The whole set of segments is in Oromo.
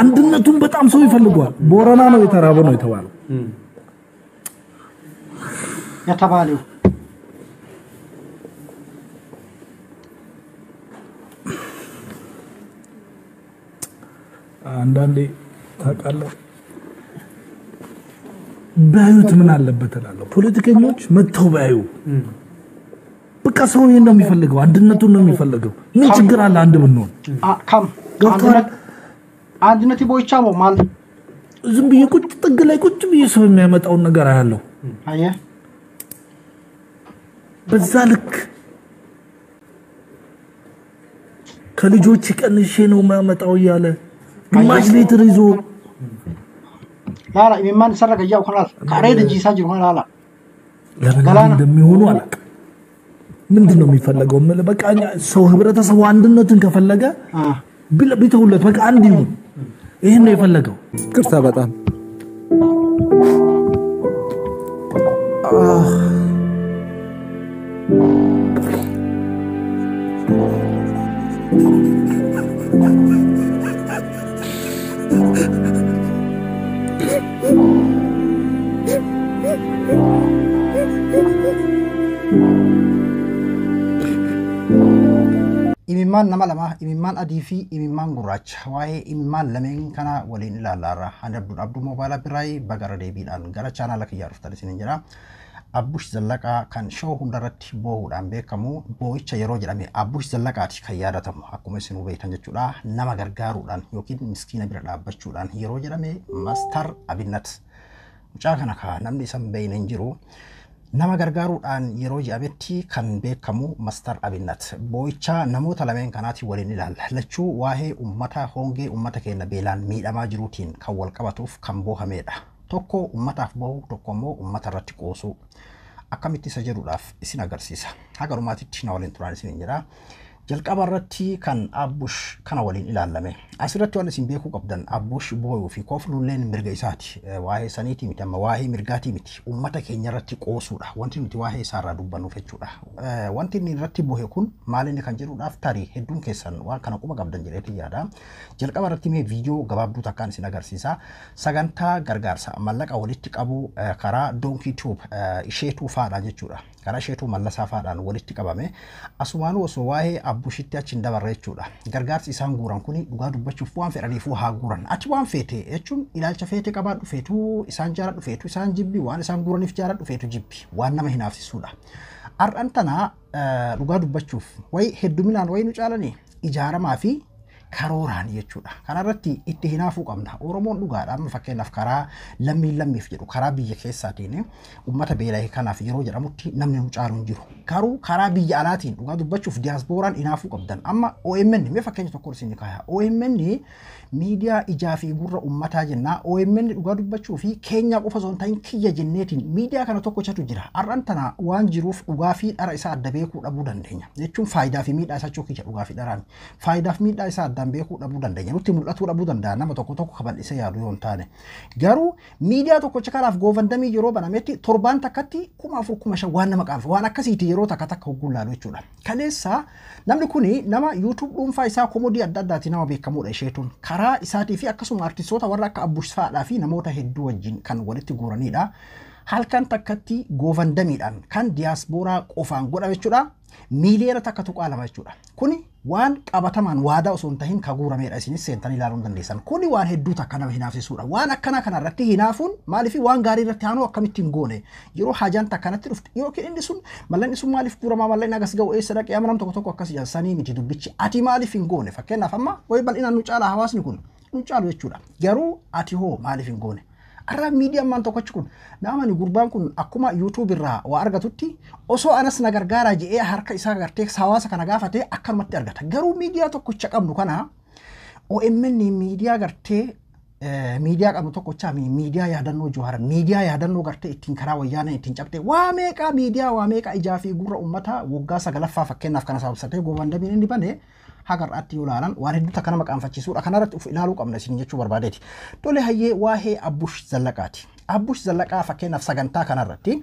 አንድነቱን በጣም ሰው ይፈልጓል። ቦረና ነው የተራበ ነው የተባለው የተባለው አንዳንዴ ታውቃለህ፣ በህይወት ምን አለበት እላለሁ። ፖለቲከኞች መጥተው በያዩ በቃ ሰው ይሄን ነው የሚፈልገው፣ አንድነቱን ነው የሚፈልገው። ምን ችግር አለ አንድ ብንሆን? ገብቶሃል? አንድነት ቦይቻ ነው ማለት ዝም ብዬ ቁጭ ጥግ ላይ ቁጭ ብዬ ሰው የሚያመጣውን ነገር አያለሁ በዛ ልክ ከልጆች ቀንሼ ነው የሚያመጣው እያለ ግማሽ ሌትር ይዞ ላላ የሚማን ሰረቀ እያው ከናል ካሬድ እንጂ ሳጅ ሆነ ላላ ለምን እንደሚሆኑ አላውቅም ምንድን ነው የሚፈለገው በቃ ሰው ህብረተሰቡ አንድነትን ከፈለገ ቢተውለት በቃ አንድ ይሁን එහෙම ඉවල්ලදෝ කරසා බතන් Thank you. imimman nama lama imimman adii fi imimmaan gurraacha waa'ee imimmaan lameen kana waliin ilaallaarra ani abduun abduu moobaala biraayii bagara deebiidhaan gara chaanaala kiyyaa dhuftan isinin jedha abbush zallaqaa kan shoo hundarratti boohuudhaan beekamu boo'icha yeroo jedhame abbush zallaqaati kan yaadatamu akkuma isin hubeetan jechuudha nama gargaaruudhaan yookiin miskiina bira dhaabbachuudhaan yeroo jedhame maastar abinnat mucaa kana kaa namni isa hin beeyne hin jiru. nama gargaaruudhaan yeroo jedhametti kan beekamu mastar abinnat boo'ichaa namoota lameen kanaati waliin ilaalla lachuu waa'ee ummata hongee ummata keenya beelaan miidhamaa jiruutiin kan walqabatuuf kan boohamedha tokko ummataaf bahu tokkommoo immoo ummata irratti qoosuu akkamitti isa jedhuudhaaf isin agarsiisa hagarumaatitti na waliin turaan isin jedhaa. jalqaba irratti kan abbush kana waliin ilaalame asirratti waan isin beekuu qabdan abbush booyuu fi kooflulleen mirga isaati eh, waa'ee sanii timiti amma waa'ee mirgaa timiti ummata keenya irratti qoosuudha wanti nuti waa'ee isaarraa dubbannuuf jechuudha eh, wanti inni irratti kun kan jedhuudhaaf tarii hedduun keessan waan kana quba qabdan jedheeti yaada jalqaba irratti mee viidiyoo gabaabduu takkaan isin sagantaa gargaarsa mallaqa walitti qabu eh, karaa ishee tuufaadha jechuudha karaa isheetu mallasaafaadhaan walitti qabame asumaanuu osoo waa'ee abbushitti achi hin dabarre jechuudha gargaarsi isaan guuran kun dhugaa dubbachuuf waan fedhaniifuu haa guuran ati waan feete jechuun ilaalcha feete qabaan dhufeetu isaan jaara dhufeetu isaan jibbi waan isaan guuraniif jaara dhufeetu jibbi waan nama hin haafsisuudha har'an tana eh, dhugaa dubbachuuf wayi hedduminaan wayi nu caalanii ijaaramaa fi karooraan jechuudha. Kanarratti itti hinaafuu qabna. Oromoon dhugaadha. Amma fakkeenyaaf karaa lammiin lammiif jedhu karaa biyya keessaatiin uummata beela'e kanaaf yeroo jedhamutti namni nu hin jiru. karuu karaa biyya alaatiin dhugaa dubbachuuf diyaaspooraan hinaafuu qabdan. Amma OMN mee fakkeenya tokko isin kaaya. OMN miidiyaa ijaa fi gurra ummataa jenna. OMN dhugaa dubbachuu fi keenya qofa osoo kiyya jenneetiin miidiyaa kana tokkochatu jira. Har'an waan jiruuf dhugaa fi dhara isaa adda beekuu dhabuu dandeenya. Jechuun faayidaa fi miidhaa dhugaa fi Faayidaa fi miidhaa isaa addaan beekuu dhabuu dandeenya. Nutti mul'atuu dhabuu danda'a nama tokko tokko kabal'isee yaadu yoo taane. Garuu miidiyaa tokkocha kanaaf goofandamii yeroo torbaan takkatti kuma afur kuma shan waan nama qaanfa waan akkasiiti yeroo takka takka hogguu laalu karaa isaatii fi akkasuma artistoota warra akka Abbush Faadhaa fi namoota hedduu wajjin kan walitti guuranidha. Halkan takkatti goofandamiidhaan kan diyaasbooraa qofaan godha jechuudha. miiliyeera takka tuqaalama jechuudha. Kuni waan kabataman waada osoo hin tahin kaguuramedha isinis seentan ilaaluu dandeessan. Kuni waan hedduu takka nama Waan akkanaa kanarratti hinaafuun maaliif waan gaarii irratti haanuu akkamitti hin goone yeroo yookiin sun mallan sun maaliif guuramaa mallan nagas ga'u eessa dhaqee amma tokko tokko akkas sanii miti dubbichi ati maaliif hin goone fakkeenyaaf amma wayi bal'inaan caalaa hawaasni kun caalu jechuudha. Garuu ati hoo hin goone har'a miidiyaan maan tokkochi kun amani gurbaan kun akkuma yuutuub irraa waa argatutti osoo anas na gargaaraa je'ee harka isaa gartee hawaasa kana gaafatee akkanumatti argata garuu miidiyaa tokkocha qabnu kana OMN miidiyaa gartee eh, miidiyaa qabnu tokkocha miidiyaa yaadannoo Jawaaraa miidiyaa yaadannoo gartee ittiin karaa wayyaanaa ittiin cabte waa meeqaa miidiyaa waa meeqaa ijaa fi gurra ummata waggaa sagalaffaa fakkeenyaaf kana saamsatee goowwan damiin inni bane haga har'aatti yoo ilaalan waan hedduuta kana maqaanfachiisuudha kanarratti uf ilaaluu qabna isin jechuu barbaadeeti. Tole hayyee waa'ee Abbush Zallaqaati. Abbush Zallaqaa fakkeenyaaf sagantaa kanarratti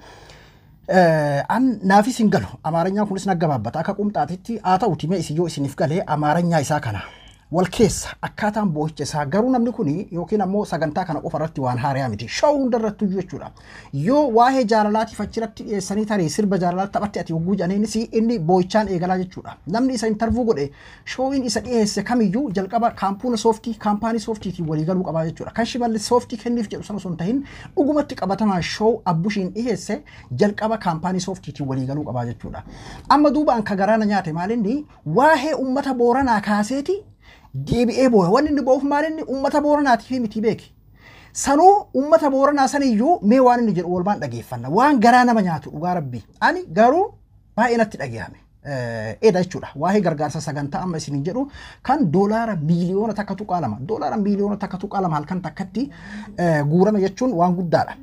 naafis hin galu amaaranyaan kunis naggabaabata akka qumxaatitti haa ta'uti mee isiyyoo isiniif galee amaaranya isaa kana. wal keessa akkaataan boo'icha isaa garuu namni kun yookiin ammoo sagantaa kana qofa irratti waan haariyaa miti showuu hundarrattu jechuudha yoo waa'ee jaalalaatiif achirratti dhiyeessanii tarii sirba jaalalaatti taphatti ati hogguu janeenis inni boo'ichaan eegalaa jechuudha namni isa intarvuu godhe showuun isa dhiyeesse kamiyyuu jalqaba kaampuna sooftii kaampaanii sooftiitiin waliigaluu qabaa jechuudha kan shimalli sooftii kenniif jedhu sana sun tahin dhugumatti qabatamaa show abbushiin dhiyeesse jalqaba kaampaanii sooftiitiin waliigaluu qabaa jechuudha amma duubaan ka garaana nyaate maalinni DBA booda wanni inni boo'uuf maal inni uummata booranaatiif miti beeki. Sanuu uummata booranaa saniyyuu mee waan inni jedhu walbaan dhageeffanna waan garaa nama nyaatu dhugaa rabbii ani garuu baay'ee natti dhageeyame. dha jechuudha. Waa'ee gargaarsa sagantaa amma isin jedhu kan doolaara biliyoona takka tuqaalama. Doolaara biliyoona takka tuqaalama halkan takkatti guurame jechuun waan guddaadha.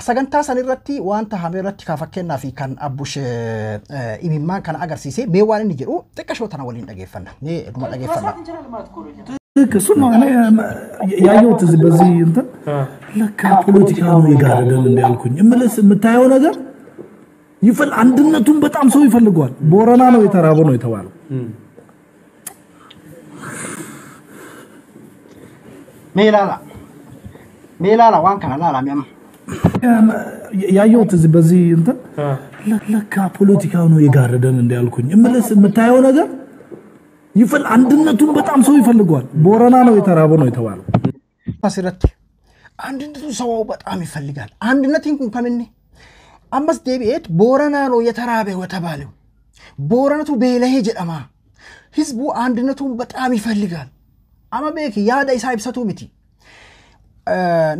Sagantaa san irratti waan tahame irratti kan fakkeenyaa fi kan abbush imimmaan kana agarsiise mee waan inni jedhu xiqqashoo tana waliin dhageeffanna. Mee dhuma dhageeffanna. እሱማ ያየሁት በዚህ እንትን ለካ ፖለቲካ ነው የጋረደን እንዳልኩኝ የምታየው ይፈል አንድነቱን በጣም ሰው ይፈልገዋል። ቦረና ነው የተራበው ነው የተባለው። ሜላላ ሜላላ ዋንካ ላላ ሚያም ያየሁት እዚህ በዚህ እንትን ለካ ፖለቲካው ነው የጋረደን እንዲያልኩኝ እምልስ የምታየው ነገር ይፈል አንድነቱን በጣም ሰው ይፈልገዋል። ቦረና ነው የተራበው ነው የተባለው። አስረት አንድነቱን ሰው በጣም ይፈልጋል። አንድነትን ኩን ከምን ammas deebi'eet booranaa no የተራበው የተባለው ቦረነቱ ቤለሄ ጀደማ ህዝቡ አንድነቱን በጣም ይፈልጋል አማ ቤክ ያዳ ኢሳ ኢብሰቱ ሚቲ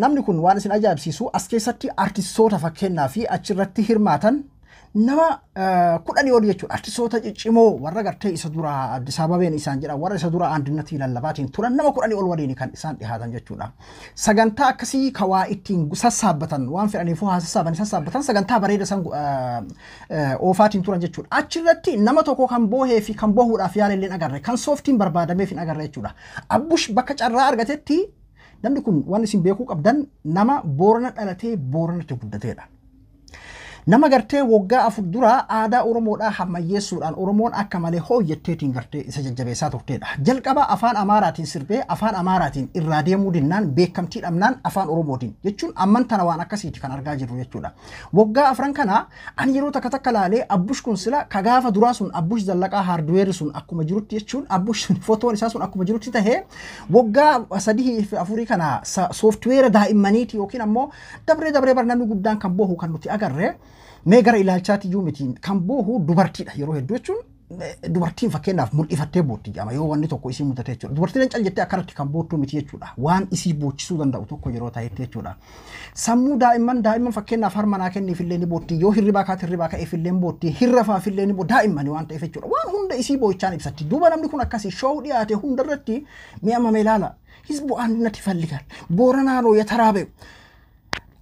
namni kun waan isin ajaa'ibsiisu as keessatti artistoota fakkeenyaa fi achirratti hirmaatan nama eh, kudhanii ol jechuudha. Artistoota ciccimoo warra gartee isa duraa Addis Ababeen isaan jedha warra isa duraa andinnatti lallabaatiin turan nama kudhanii ol waliin kan isaan dhihaatan jechuudha. Sagantaa akkasii kan ittiin sassaabbatan waan fedhaniifuu haa sassaabanii sassaabbatan sagantaa bareeda san eh, eh, oofaatiin turan jechuudha. Achirratti nama tokko kan boohee fi kan boohuudhaaf yaalallee hin agarre kan sooftiin barbaadameef hin agarre jechuudha. Abbush bakka carraa argatetti namni kun waan isin beekuu qabdan nama boorana dhalatee booranatti guddateedha. nama gartee woggaa afur duraa aadaa Oromoodhaa hammayyeessuudhaan Oromoon akka malee hooyyatteetiin garte isa jajjabeessaa turtedha. jalqabaa afaan Amaaraatiin sirbee afaan Amaaraatiin irraa deemuu dinnaan beekamtii dhabnaan afaan oromootin jechuun amman tana waan akkasiiti kan argaa jirru jechuudha. woggaa afran kanaa ani yeroo takka takka laalee abbush kun sila kagaafa duraa sun abbush zallaqaa haarduweeri sun akkuma jirutti jechuun abbush fotoon isaa sun akkuma jirutti tahee woggaa sadii fi afurii kana sooftuweera daa'immaniiti yookiin ammoo dabree dabree mee gara ilaalchaatiyyuu mitiin kan boohu dubartiidha yeroo hedduu jechuun eh, dubartiin fakkeenyaaf mul'ifattee bootti jedhama wanni tokko isii mudate jechuudha. Dubartiin cal jettee akkanatti kan boottu miti jechuudha. Waan isii boochisuu danda'u tokko yeroo taa'etti jechuudha. Sammuu daa'imman daa'imman fakkeenyaaf harma kenniif illee ni bootti yoo hirribaa hirribaa ka'eef illee ni bootti hirra faaf ni bootti daa'immani waan ta'eef jechuudha. Waan hunda isii boo'ichaan ibsatti. Duuba namni kun akkasii shoo dhiyaate hundarratti mi'a mama ilaala. Hizbu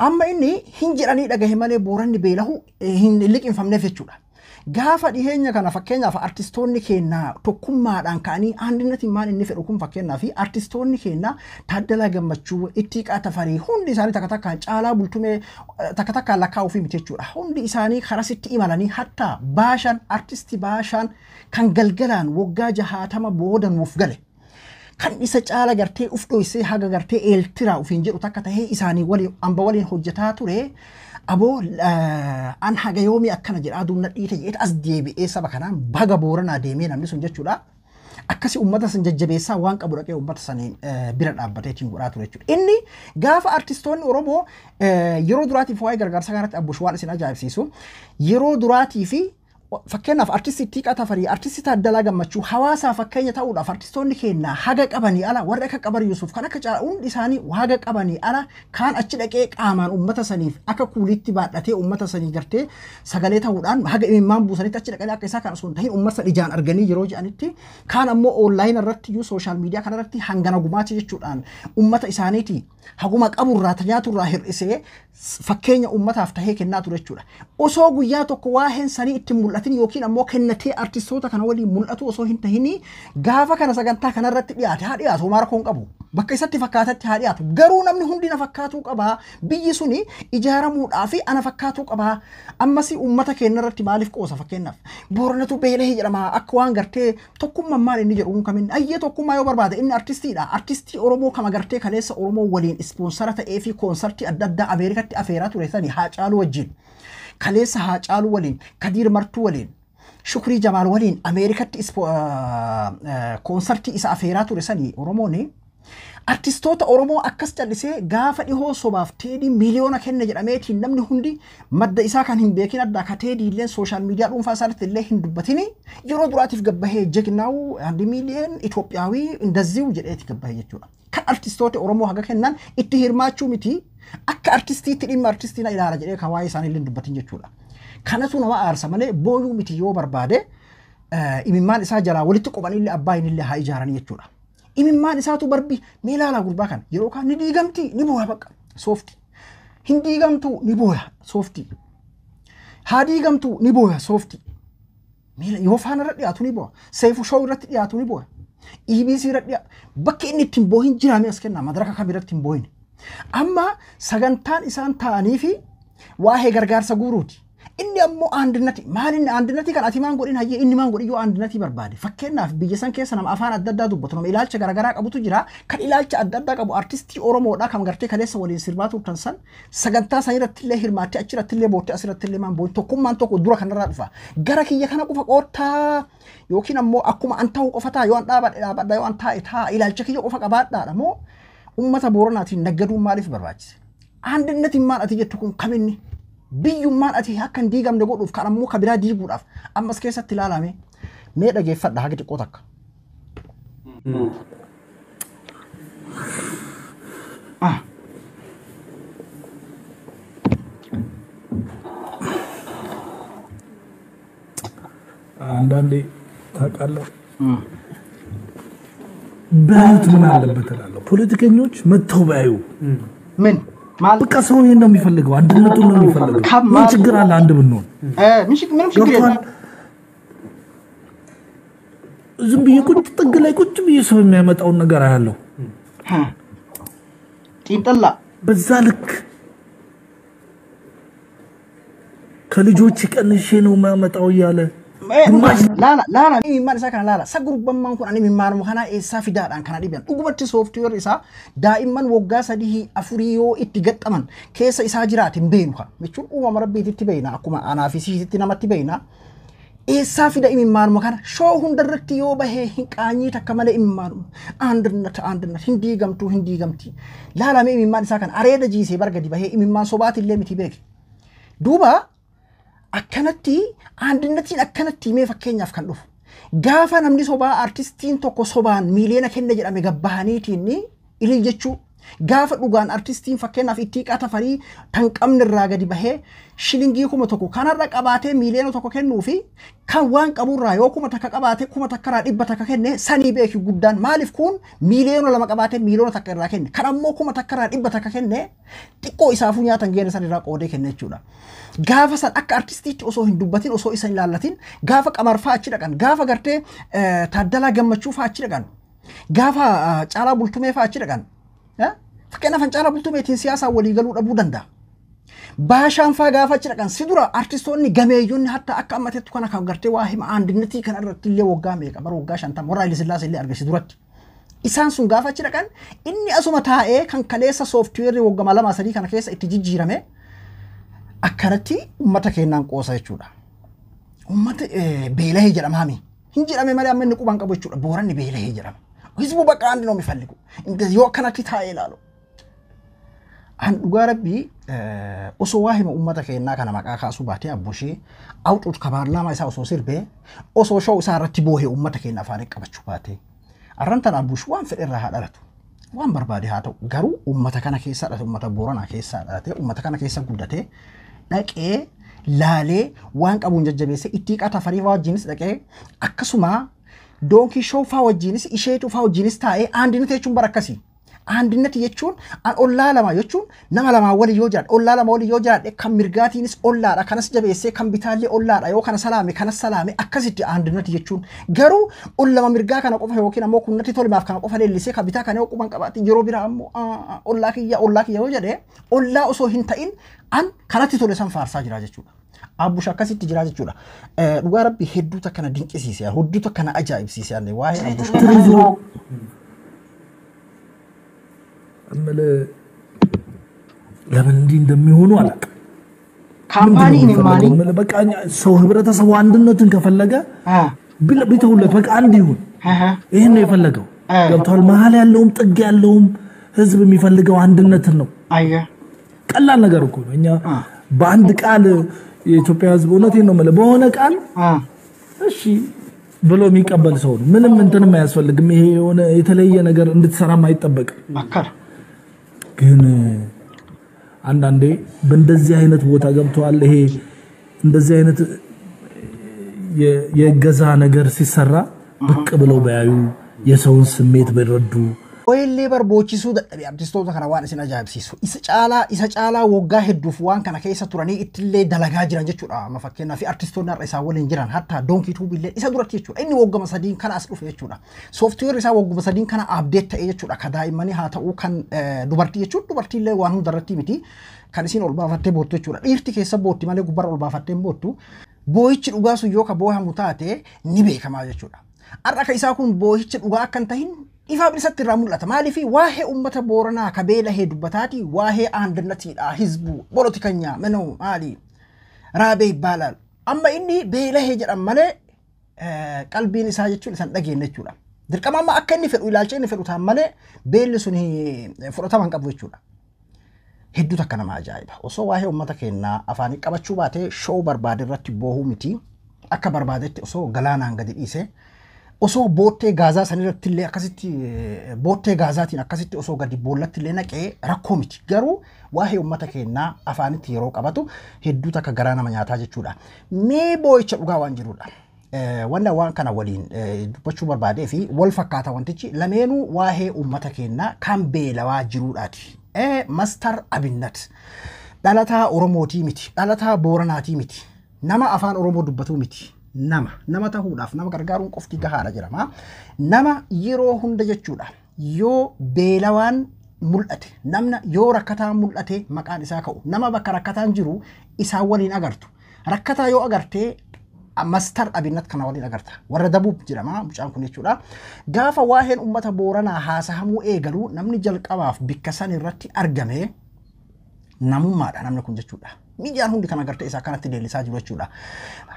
amma inni hin jedhanii dhagahe malee booranni beelahu eh, hin liqinfamneef jechuudha. Gaafa dhiheenya kana fakkeenyaaf artistoonni keenyaa tokkummaadhaan ka'anii aandinati maal inni fedhu kun fakkeenyaa fi artistoonni keenyaa taaddalaa gammachuu itti qaatafarii hundi isaanii takka takkaan caalaa bultumee eh, takka takkaan lakkaa ofii miti jechuudha. Hundi isaanii karasitti imalanii hatta baashan artistii baashaan kan galgalaan waggaa jahaatama booda nuuf gale. kan isa caala gartee uf dhoysee haga gartee eeltiraa ufiin jedhu takka tahee isaanii waliin hamba waliin hojjetaa ture aboo an haga yoomi akkana jedha aduun nadhiite jedhe as deebi'ee saba kanaan baga booranaa deemee namni sun jechuudha. Akkasi uummata san jajjabeessaa waan qabu dhaqee uummata san bira dhaabbateetiin godhaa ture jechuudha. Inni gaafa artistoonni Oromoo yeroo duraatiif waa'ee gargaarsa kanarratti abbo waan isin ajaa'ibsiisu yeroo duraatii fi fakkeenyaaf artistii Qatafarii, artistii Taaddalaa Gammachuu hawaasaaf fakkeenya ta'uudhaaf artistoonni keenya haga qabanii ala akka qabar Yuusuf kan akka isaanii qabanii ala kaan achi dhaqee qaamaan uummata saniif akka kuuliitti baadhatee uummata sanii gartee sagalee ta'uudhaan haga imimmaan buusanitti achi dhaqanii akka isaa kan uummata ijaan arganii yeroo jedhanitti kaan ammoo oonlaayina irratti iyyuu sooshaal miidiyaa kana hangana gumaati jechuudhaan uummata isaaniiti haguma qaburraa tajaaturraa hir'isee guyyaa tokko dhiyaatin yookiin ammoo kennatee artistoota kana waliin mul'atu osoo hin tahin gaafa kana sagantaa kanarratti dhi'aate haa dhiyaatu maarkoon qabu bakka isatti fakkaatatti haa dhiyaatu garuu namni hundi na fakkaatuu qabaa biyyi suni ijaaramuudhaa fi ana fakkaatuu qabaa ammas uummata keenyarratti maaliif qoosa fakkeenyaaf booranatu beelee jedhama akka waan gartee tokkummaan maal inni jedhu kamin ayyee tokkummaa yoo barbaada inni artistiidha artistii oromoo kama gartee kaleessa oromoo waliin ispoonsara ta'ee fi koonsartii adda addaa ameerikatti afeeraa ture haa caalu wajjin. kaleessa Haacaaluu waliin, Kadiir Martuu waliin, Shukrii Jamaal waliin Ameerikatti koonsartii isa afeeraa ture sanii Oromoon artistoota Oromoo akkas callisee gaafa dhihoo sobaaf teedii miliyoona kenna jedhameetiin namni hundi madda isaa kan hin beekin addaa ka teedii illee sooshaal miidiyaa dhuunfaa isaatti illee hin dubbatini yeroo duraatiif gabbahee jegnaa'u handi miiliyeen Itoophiyaawii indaziiw jedheeti gabbahee jechuudha. Kan artistoota Oromoo haga kennan itti hirmaachuu miti akka artistiitti dhimma artistiin ilaala jedhee kan waa'ee isaanii illee dubbatin jechuudha. Kanatu nama aarsa malee booyuu miti yoo barbaade eh, imimmaan isaa jalaa walitti qobanillee abbaayinillee haa ijaaran jechuudha. Imimmaan isaatu barbi mee laa gurbaa kana yeroo kaan ni diigamti ni booya bakka sooftii. Hin diigamtu ni booya sooftii. Haa diigamtu ni booya sooftii. Miila yoo faanarra dhiyaatu ni booya. Seefu irratti dhiyaatu ni booya. EBC irratti dhiyaatu. Bakki inni ittiin boohin jiraame as kenna madaraka kam irratti hin boohine. amma sagantaan isaan ta'anii fi waa'ee gargaarsa guuruuti. Inni ammoo aandinati. Maal inni kan ati maan godhin hayyee inni maan godhi yoo aandinatii barbaade. Fakkeenyaaf biyya san keessa nama afaan adda addaa dubbatu nama ilaalcha garaagaraa qabutu Kan ilaalcha adda addaa qabu kan gartee waliin sagantaa hirmaattee maan tokkummaan tokko dura kanarraa dhufa. Gara kiyya kana qofa qoottaa yookiin ammoo akkuma an ta'u qofa taa yoo an dhaabadhe yoo ilaalcha kiyya ummata Booranaatiin nagaduu maaliif barbaachise? Aandannatiin ati jettu kun kaminni? Biyyummaan ati akka hin diigamne godhuuf kan ammoo ka biraa diiguudhaaf ammas keessatti ilaalame mee dhageeffadha haga xiqqoo takka. አንዳንዴ ታውቃለህ በህት ምን አለበት እላለሁ። ፖለቲከኞች መጥተው ባዩ ምን በቃ ሰው ይሄን ነው የሚፈልገው፣ አንድነቱን ነው የሚፈልገው። ምን ችግር አለ? አንድ ብንሆን ምንም ዝም ብዬ ቁጭ ጥግ ላይ ቁጭ ብዬ ሰው የሚያመጣውን ነገር አያለው። ጢንጥላ በዛ ልክ ከልጆች ቀንሼ ነው የሚያመጣው እያለ لا لا لا لا إيمان إسا كان لا لا سقرب بمان كون أني من مارم خنا إسا في دار أن كان ديبان أقوبت سوفتوير إسا دائما وقع سديه أفريو إتجت أمن كيس إسا جرات بينه مشون أو مربي تتبينا أكما أنا في سيجي تنام تبينا إسا في دائما من مارم خنا شو هند ركتيو به هنك أني تكمل إم مارم أندرنت أندرنت هندي جمتو هندي جمتي لا لا مي إيمان إسا كان أريد جيسي برجدي به إيمان صبات اللي متبيك دوبا akkanatti aandinnatiin akkanatti himee fakkeenyaaf kan dhufu. Gaafa namni sobaa artistiin tokko sobaan miiliyoona kenna jedhame gabbahaniitiin ilii jechuu gaafa dhugaan artistiin fakkeenyaaf ittii qata farii kan qabni irraa gadi bahee shilingii kuma tokko kanarra qabaatee miiliyoona tokko kennuu kan waan qaburraa yoo kuma takka qabaatee kuma takkarraa dhibba sanii guddaan maaliif kun miiliyoona lama miiliyoona takka irraa kenne kan ammoo kuma dhibba xiqqoo isaafuu nyaatan geenya san irraa kenne jechuudha. Gaafa san akka artistiitti osoo hin dubbatin osoo isa hin laallatin gaafa qamarfaa achi dhaqan gaafa gartee eh, taaddalaa gammachuu fa'aa achi dhaqan eh, Fakkeen fincaarraa bultumeetiin siyaasaa walii galuu dhabuu danda'a. Baashaan faa gaafachi dhaqan si dura artistoonni gameeyyoonni hatta akka ammateettu kana kan gartee waa hima aandinetii kana irratti illee waggaa meeqa bara waggaa shantama warra Hayilisillaasee illee arge si duratti. Isaan sun gaafachi dhaqan inni asuma taa'ee kan kaleessa sooftiweerri waggama lama sadii kana keessa itti jijjiirame akkanatti uummata keenyaan qoosa jechuudha. Uummata beelahee jedhama hami. Hin jedhame malee amma inni qubaan qabu jechuudha. Booranni beelahee jedhama. ህዝቡ በቃ አንድ ነው የሚፈልጉ እንደዚህ ታ ይላሉ። አንዱጋ ረቢ ኦሶ ዋሂመ ኡመተ ከና ከነ መቃ ካሱ ባቴ አቦሼ አውጡት ከባርላማ ሳ ኦሶ ሲርቤ ኦሶ ሾው ኢሳ ረቲ ቦሄ ኡመተ ከና አፋን ቀበቹ ባቴ አረንተን አቡሽ ዋን ፍድራ ሀደለቱ ዋን በርባዲ ሀ ገሩ ኡመተ ከነ ከሳ ዳተ ኡመተ ቦረና ከሳ ዳተ ኡመተ ከነ ከሳ ጉደቴ ደቄ ላሌ ዋን ቀቡን ጀጀቤሴ ኢቲቃ ተፈሪፋ ወጅንስ ደቄ አክሱማ doonkii shoofaa wajjiinis ishee cufaa wajjiinis taa'ee aandinet jechuun bara akkasii. Aandinet jechuun an ollaa lama jechuun nama lamaa wali yoo jiraadhe ollaa lama wali yoo jiraadhe kan mirgaatiinis ollaadha kanas jabeessee kan bitaallee ollaadha yoo kana salaame kanas salaame akkasitti aandinet jechuun garuu ollama mirgaa kana qofa yookiin ammoo qunnatti tolmaaf kana qofa leellisee kan bitaa kana yoo quban qabaate yeroo biraa ammoo ollaa kiyya ollaa kiyya yoo jedhee ollaa osoo hin ta'in an kanatti tole san faarsaa jira jechuudha. abbush akkasitti jira jechuudha. Eh, dhugaa rabbi hedduutu akkana dinqisiisee hedduutu akkana ajaa'ibsiisee illee waa'ee abbush. ለምን እንዲህ እንደሚሆኑ አላውቅም። ካምፓኒ በቃ ሰው ህብረተሰቡ አንድነትን ከፈለገ ቢተውለት በቃ አንድ ይሁን። ይህን ነው የፈለገው። ገብተዋል። መሀል ያለውም ጥግ ያለውም ህዝብ የሚፈልገው አንድነትን ነው። ቀላል ነገር እኮ ነው። እኛ በአንድ ቃል የኢትዮጵያ ህዝብ እውነቴን ነው የምልህ በሆነ ቃል እሺ ብሎ የሚቀበል ሰው ነው። ምንም እንትንም አያስፈልግም። ይሄ የሆነ የተለየ ነገር እንድትሰራም አይጠበቅም። ግን አንዳንዴ በእንደዚህ አይነት ቦታ ገብተዋል። ይሄ እንደዚህ አይነት የገዛ ነገር ሲሰራ ብቅ ብለው በያዩ የሰውን ስሜት በረዱ Ooyillee barboochisuu dadhabe artistoota kana waan isin ajaa'ibsiisu. Isa caalaa isa caalaa waggaa hedduuf waan kana keessa turanii ittillee dalagaa jiran jechuudha. Amma fakkeenyaa fi artistoonni har'a isaa waliin jiran hatta isa duratti jechuudha. Inni wagguma sadiin kana as jechuudha. Sooftiweerri isaa wagguma sadiin kana abdeet ta'e jechuudha. Ka daa'immanii haa ta'uu kan eh, dubartii jechuudha. Dubartiillee waan hundarratti miti. Kan isin ol baafattee boottu jechuudha. Dhiirti keessa bootti malee ol baafattee boottu. Booyichi dhugaa ifaaf isatti irraa mul'ata. Maaliif waahee uummata Booranaa ka beela heedubbataati waa'ee aandannatiidha hizbu boloti kanyaa minuu maali raabee ibbaalal amma inni beelahee jedhan malee qalbiin isaa jechuun isan dhageenya jechuudha. Dirqama amma akka inni fedhu ilaalcha inni fedhu ta'an malee beelli sun fudhatama hin qabu jechuudha. Hedduutu akka nama ajaa'iba. Osoo waa'ee uummata keenyaa afaanii qabachuu baatee shoo barbaade irratti boohuu miti. Akka barbaadetti osoo galaanaan gadi dhiisee osoo boottee gaazaa sanirratti illee akkasitti eh, boottee gaazaatiin akkasitti osoo gadi boollatti illee naqee rakkoo miti garuu waahee uummata keenyaa afaanitti yeroo qabatu hedduu takka garaa nama nyaataa jechuudha. Mee boo'icha dhugaa waan jirudha. Eh, Wanna waan kana waliin eh, dubbachuu barbaadee fi wal fakkaata wantichi lameenuu waahee uummata keenyaa kan beelawaa jiruudhaati. Mastar Abinnat dhalataa Oromootii miti dhalataa Booranaatii miti nama afaan Oromoo dubbatuu miti. nama nama tahuudhaaf nama gargaaruun qofti gahaadha jedhama. Nama yeroo hunda jechuudha yoo beelawaan mul'ate namna yoo rakkataan mul'ate maqaan isaa ka'u nama bakka rakkataan jiru isaan waliin agartu rakkataa yoo agartee mastar abinnat kana waliin agarta warra dabuub jedhama mucaan kun jechuudha gaafa waaheen ummata booranaa haasahamuu eegalu namni jalqabaaf bikka san irratti argame namummaadha namni kun jechuudha miidiyaan hundi kan agartee isaa kanatti deellisaa jiru jechuudha.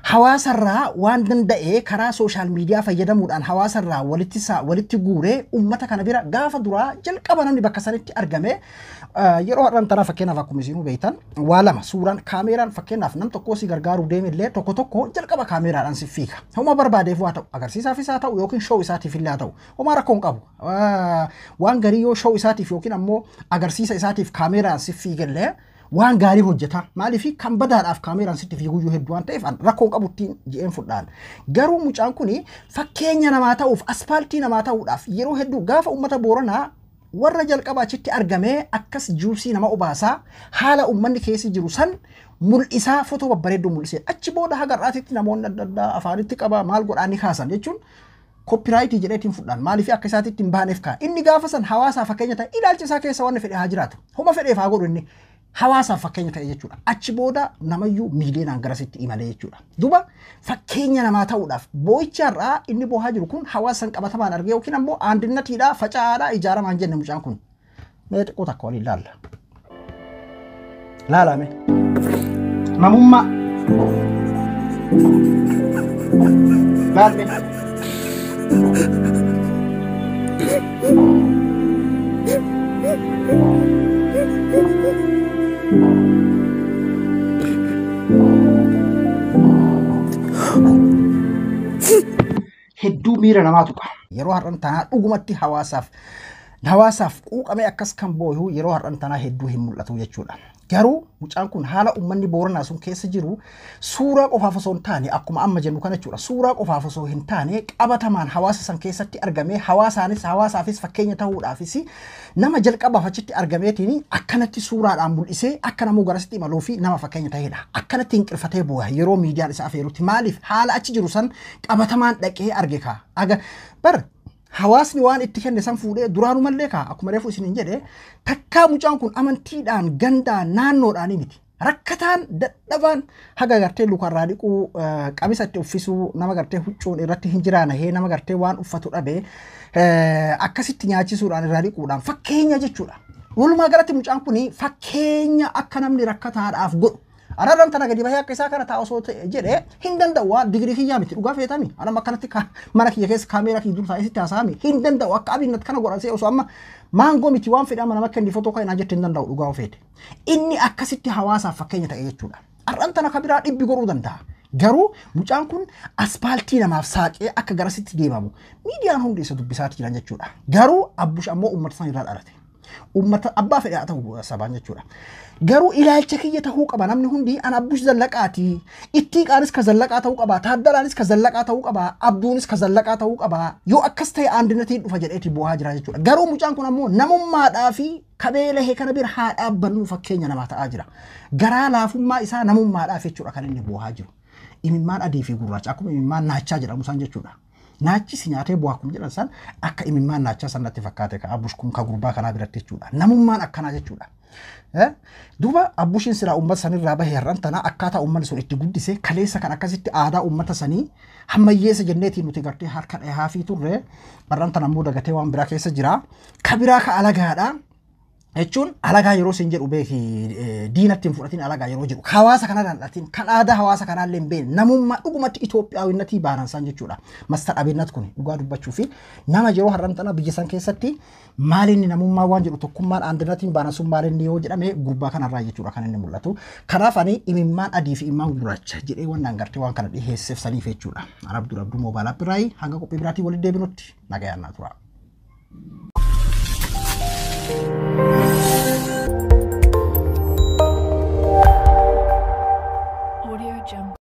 Hawaasarraa waan danda'e karaa sooshaal miidiyaa fayyadamuudhaan hawaasarraa walitti, walitti guuree uummata kana bira gaafa duraa jalqaba namni bakka sanitti argame eh, yeroo har'an tanaa fakkeenyaaf akkuma isinuu beeytan waa lama suuraan kaameeraan fakkeenyaaf nam tokko si gargaaruu deeme tokko tokko jalqaba kaameeraadhaan si fiika. Homa barbaadeef waa ta'u agarsiisaafis haa ta'u yookiin shoo haa ta'u homaa rakkoo hin qabu eh, waan garii yoo isaatiif yookiin ammoo agarsiisa isaatiif kaameeraan si fiigellee waan gaarii hojjeta maaliif kan badaadhaaf kaameeraan sitti fiiguyyuu hedduu waan ta'eef rakkoo qabuttiin je'een fudhaan garuu mucaan kun fakkeenya namaa ta'uuf aspaaltii namaa ta'uudhaaf yeroo hedduu gaafa ummata booranaa warra jalqabaa achitti argamee akkas juusii nama obaasaa haala uummanni keessi jiru san mul'isaa fotoo babbareedduu mul'isee achi booda haga raatitti namoonni adda addaa afaanitti qabaa maal godhaa ni kaasan jechuun koppiraayitii jedheetiin fudhaan maaliif akka baaneef kaa inni gaafa san hawaasaa fakkeenya ta'e ilaalchisaa hawaasaa fakkeenya ta'e jechuudha. Achi booda namayyuu miiliinaan garasitti imalee jechuudha. Duuba fakkeenya namaa ta'uudhaaf boo'icharraa inni boohaa jiru kun hawaasan qabatamaan arge yookiin ammoo aandinnatiidhaa faca'aadhaa ijaaramaan jenne mucaan kun. Mee xiqqoo takka waliin laalla. Laalaame. Namummaa. Laalle. Thank you. Hedduu miira namaa tuqa. Yeroo har'an tanaa dhugumatti hawaasaaf hawaasaaf quuqamee akkas kan booyuu yeroo har'an tanaa hedduu hin mul'atu jechuudha. Garuu mucaan kun haala ummanni booranaa sun keessa jiru suuraa qofaaf osoo hin taane akkuma amma jennu kana jechuudha. Suuraa qofaaf osoo hin taane qabatamaan hawaasa san keessatti argamee hawaasaanis hawaasaafis fakkeenya ta'uudhaafis nama jalqabaaf achitti argameetiin akkanatti suuraadhaan mul'isee akka nama garasitti imaluu fi nama fakkeenya ta'edha. Akkanatti hinqirfatee bu'a yeroo miidiyaan isaa affeerutti maaliif haala achi jiru san qabatamaan dhaqee arge kaa. Aga bara hawaasni waan itti kenne san fuudhee duraanumallee kaa akkuma reefu isin jedhe takkaa mucaan kun amantiidhaan gandaan naannoodhaanii miti rakkataan dadhabaan haga gartee lukarraa dhiquu eh, qamisatti uffisuu nama gartee huccuun irratti hin jiraanahee nama gartee waan uffatu dhabe eh, akkasitti nyaachisuudhaan irraa dhiquudhaan fakkeenya jechuudha. Walumaa galatti mucaan kun fakkeenya akka namni rakkataadhaaf godhu Araaraan tana gadi bahee akka isaa kana je osoo hindan jedhee hin danda'u waan digirii kiyyaa miti dhugaa feetami. Anam tika mana kiyya keessa kaameeraa kiyya dur taa'ee sitti haasa'ami. Hin danda'u akka abinnat kana godhasee osoo amma maangoo miti waan fedhama nama kenni fotoo kainaa jette hin danda'u dhugaa feete. Inni akkasitti hawaasaaf fakkeenya ta'e jechuudha. Arraan tana kabiraa dhibbi godhuu danda'a. garu mucaan kun aspaaltii namaaf saaqee akka garasitti deemamu media hundi isa dubbisaa jiran jechuudha. garu abbush ammoo uummata isaan irraa dhalate. uummata abbaa fedhaa ta'u sabaan jechuudha. Garuu ilaalcha kiyya ta'uu qaba namni hundi an abbush zallaqaati Itti qaanis ka zallaqaa ta'uu qaba taaddalaanis ka zallaqaa ta'uu qaba abduunis ka zallaqaa ta'uu qaba yoo akkas ta'e aandinatiin dhufa jedheeti bu'aa jira jechuudha. Garuu mucaan kun ammoo namummaadhaa fi qabee lahee kana bira haa dhaabbannu fakkeenya namaa ta'aa jira. Garaa laafummaa isaa namummaadhaaf jechuudha kan inni bu'aa jiru. Imimmaan adii fi gurraacha akkuma imimmaan naachaa jedhamu isaan jechuudha. naachisi nyaatee bu'aa kun jedhan san akka imimmaan naachaa san natti fakkaate ka abbush kun ka gurbaa kanaa biratti jechuudha. Namummaan akkanaa jechuudha. Eh? Duuba abbushiin silaa uummata sanirraa bahe tanaa akkaataa uummanni sun itti guddise kaleessa kan akkasitti aadaa uummata sanii hammayyeessa jenneetiin nuti gartee harka dhahaa fi turre barran tan ammoo dagatee waan biraa keessa jiraa. Ka biraa ka alagaadhaa. jechuun alagaa yeroo isin jedhu beeki diinatti hin fudhatin alagaa yeroo jedhu hawaasa kana dhatin kan aadaa hawaasa kanaallee hin beekne namummaa dhugumatti Itoophiyaawinnatii baanansaan jechuudha. Mastadhabeennaat kun dhugaa dubbachuu fi nama yeroo har'an tana biyya san keessatti maalinni namummaa waan jedhu tokkummaan aandirratiin baanansuun maalinni yoo jedhame gurbaa kanarraa jechuudha kan inni mul'atu. Kanaaf ani imimmaan adii fi imimmaan gurraacha jedhee waan naan gartee waan kana dhiheesseef saniif jechuudha. dura Abduu Moobaalaa Biraayii hanga qophii biraatiin waliin deebinutti nagayaan naa tura. Thank you